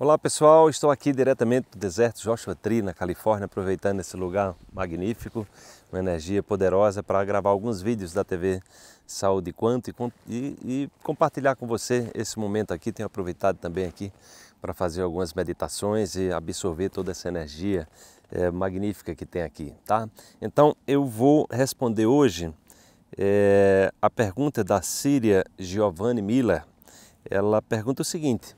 Olá pessoal, estou aqui diretamente do deserto Joshua Tree, na Califórnia, aproveitando esse lugar magnífico, uma energia poderosa para gravar alguns vídeos da TV Saúde Quanto e, e, compartilhar com você esse momento aqui. Tenho aproveitado também aqui para fazer algumas meditações e absorver toda essa energia é, magnífica que tem aqui, tá? Então eu vou responder hoje é, a pergunta da Síria Giovanni Miller. Ela pergunta o seguinte: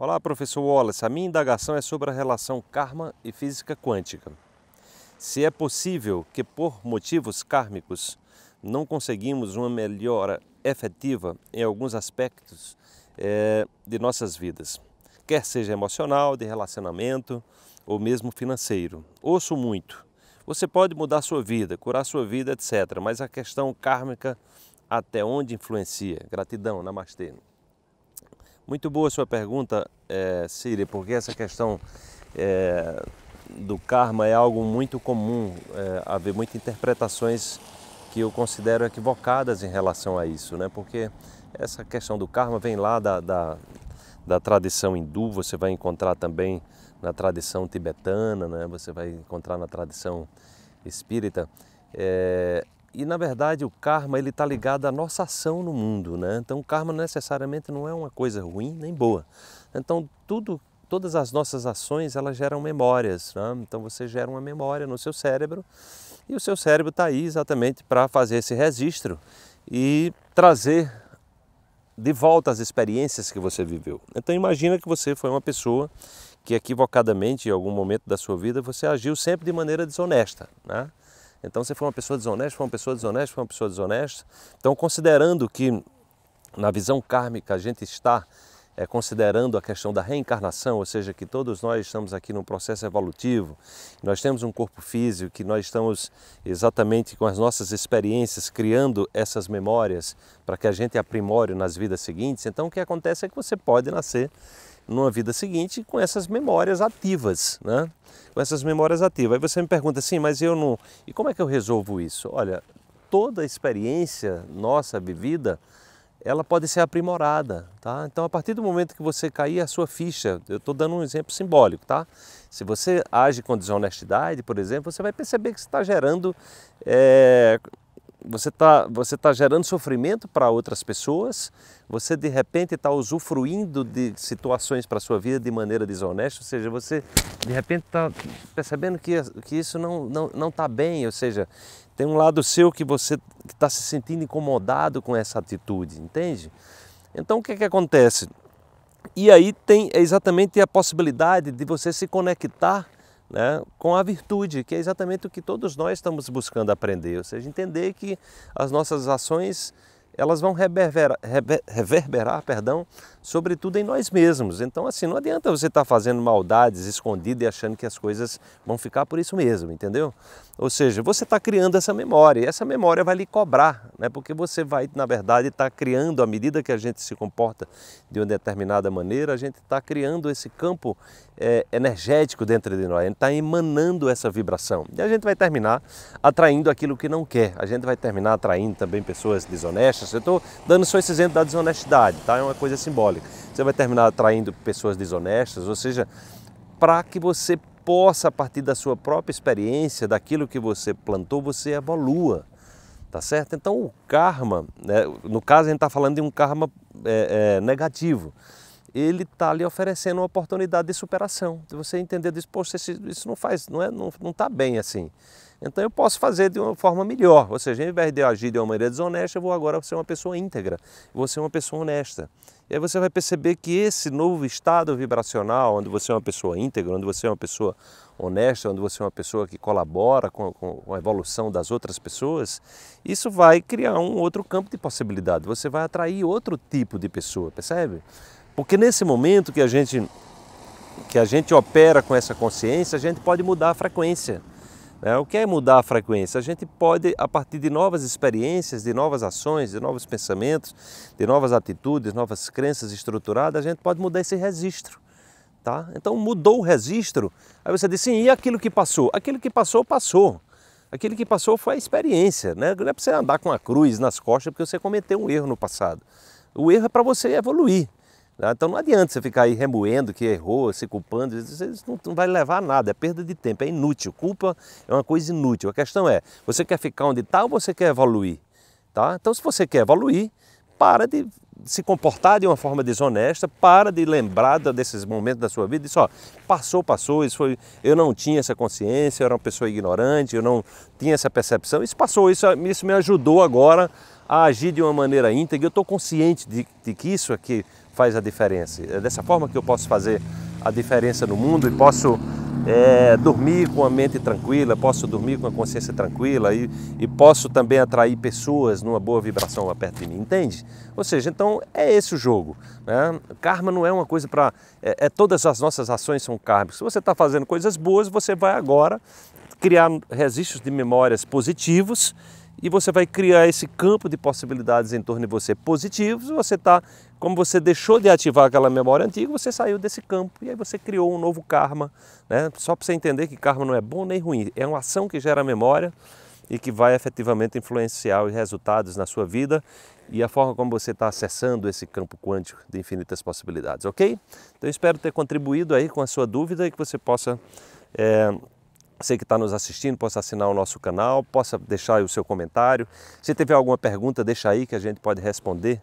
Olá, professor Wallace. A minha indagação é sobre a relação karma e física quântica. Se é possível que, por motivos kármicos, não conseguimos uma melhora efetiva em alguns aspectos é, de nossas vidas, quer seja emocional, de relacionamento ou mesmo financeiro. Ouço muito. Você pode mudar sua vida, curar sua vida, etc. Mas a questão kármica até onde influencia? Gratidão, namastê. Muito boa sua pergunta, é, porque essa questão é, do karma é algo muito comum, é, haver muitas interpretações que eu considero equivocadas em relação a isso, né? porque essa questão do karma vem lá da, da, da tradição hindu, você vai encontrar também na tradição tibetana, né? você vai encontrar na tradição espírita. É, e na verdade o karma ele está ligado à nossa ação no mundo, né? Então o karma necessariamente não é uma coisa ruim nem boa. Então tudo, todas as nossas ações elas geram memórias, né? então você gera uma memória no seu cérebro e o seu cérebro está aí exatamente para fazer esse registro e trazer de volta as experiências que você viveu. Então imagina que você foi uma pessoa que equivocadamente em algum momento da sua vida você agiu sempre de maneira desonesta, né? Então você foi uma pessoa desonesta, foi uma pessoa desonesta, foi uma pessoa desonesta. Então considerando que na visão kármica a gente está é, considerando a questão da reencarnação, ou seja, que todos nós estamos aqui num processo evolutivo, nós temos um corpo físico, que nós estamos exatamente com as nossas experiências criando essas memórias para que a gente aprimore nas vidas seguintes. Então, o que acontece é que você pode nascer numa vida seguinte com essas memórias ativas, né? Com essas memórias ativas. Aí você me pergunta assim, mas eu não. E como é que eu resolvo isso? Olha, toda experiência nossa vivida ela pode ser aprimorada, tá? Então, a partir do momento que você cair a sua ficha, eu estou dando um exemplo simbólico, tá? Se você age com desonestidade, por exemplo, você vai perceber que você está gerando é, você está você tá gerando sofrimento para outras pessoas, você de repente está usufruindo de situações para a sua vida de maneira desonesta, ou seja, você de repente está percebendo que, que isso não está não, não tá bem, ou seja, tem um lado seu que você está se sentindo incomodado com essa atitude, entende? Então o que, é que acontece? E aí tem exatamente a possibilidade de você se conectar né, com a virtude, que é exatamente o que todos nós estamos buscando aprender, ou seja, entender que as nossas ações elas vão reverberar, reverberar perdão, sobretudo em nós mesmos. Então, assim, não adianta você estar tá fazendo maldades escondidas e achando que as coisas vão ficar por isso mesmo, entendeu? Ou seja, você está criando essa memória e essa memória vai lhe cobrar, né? porque você vai, na verdade, estar tá criando, à medida que a gente se comporta de uma determinada maneira, a gente está criando esse campo é, energético dentro de nós, a gente está emanando essa vibração. E a gente vai terminar atraindo aquilo que não quer, a gente vai terminar atraindo também pessoas desonestas. Eu estou dando só esse exemplo da desonestidade, tá? é uma coisa simbólica alcoólica, você vai terminar atraindo pessoas desonestas, ou seja, para que você possa, a partir da sua própria experiência, daquilo que você plantou, você evolua, tá certo? Então o karma, né, no caso a gente está falando de um karma é, é, negativo, ele está lhe oferecendo uma oportunidade de superação, de você entender, disso, poxa, isso não faz, não está é, não, não tá bem assim. Então eu posso fazer de uma forma melhor, ou seja, ao invés de agir de uma maneira desonesta, eu vou agora ser uma pessoa íntegra, vou ser uma pessoa honesta. E aí você vai perceber que esse novo estado vibracional, onde você é uma pessoa íntegra, onde você é uma pessoa honesta, onde você é uma pessoa que colabora com, com a evolução das outras pessoas, isso vai criar um outro campo de possibilidade, você vai atrair outro tipo de pessoa, percebe? Porque nesse momento que a gente que a gente opera com essa consciência, a gente pode mudar a frequência. Né? O que é mudar a frequência? A gente pode, a partir de novas experiências, de novas ações, de novos pensamentos, de novas atitudes, novas crenças estruturadas, a gente pode mudar esse registro. Tá? Então mudou o registro, aí você diz sim, e aquilo que passou? Aquilo que passou, passou. Aquilo que passou foi a experiência, né? Não é para você andar com a cruz nas costas porque você cometeu um erro no passado. O erro é para você evoluir, né? Então não adianta você ficar aí remoendo que errou, se culpando, isso não, não vai levar a nada, é perda de tempo, é inútil. Culpa é uma coisa inútil. A questão é, você quer ficar onde está ou você quer evoluir? Tá? Então se você quer evoluir, para de se comportar de uma forma desonesta, para de lembrar desses momentos da sua vida, e só passou, passou, isso foi, eu não tinha essa consciência, eu era uma pessoa ignorante, eu não tinha essa percepção, isso passou, isso, isso me ajudou agora a agir de uma maneira íntegra. Eu estou consciente de, de que isso aqui é faz a diferença. É dessa forma que eu posso fazer a diferença no mundo e posso é, dormir com a mente tranquila, posso dormir com a consciência tranquila e, e posso também atrair pessoas numa boa vibração lá perto de mim, entende? Ou seja, então é esse o jogo. Né? Karma não é uma coisa para. É, é, todas as nossas ações são kármicas. Se você está fazendo coisas boas, você vai agora criar registros de memórias positivos e você vai criar esse campo de possibilidades em torno de você positivos. Você está, como você deixou de ativar aquela memória antiga, você saiu desse campo e aí você criou um novo karma. Né? Só para você entender que karma não é bom nem ruim, é uma ação que gera memória e que vai efetivamente influenciar os resultados na sua vida e a forma como você está acessando esse campo quântico de infinitas possibilidades, ok? Então espero ter contribuído aí com a sua dúvida e que você possa. É você que está nos assistindo possa assinar o nosso canal, possa deixar aí o seu comentário. Se tiver alguma pergunta, deixa aí que a gente pode responder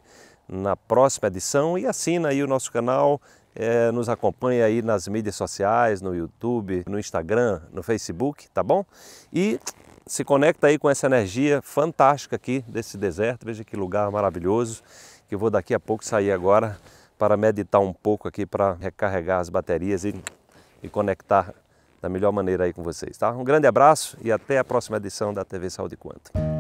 na próxima edição e assina aí o nosso canal, é, nos acompanha aí nas mídias sociais, no YouTube, no Instagram, no Facebook, tá bom? E se conecta aí com essa energia fantástica aqui desse deserto, veja que lugar maravilhoso, que eu vou daqui a pouco sair agora para meditar um pouco aqui, para recarregar as baterias e, e conectar da melhor maneira aí com vocês, tá? Um grande abraço e até a próxima edição da TV Saúde Quanto.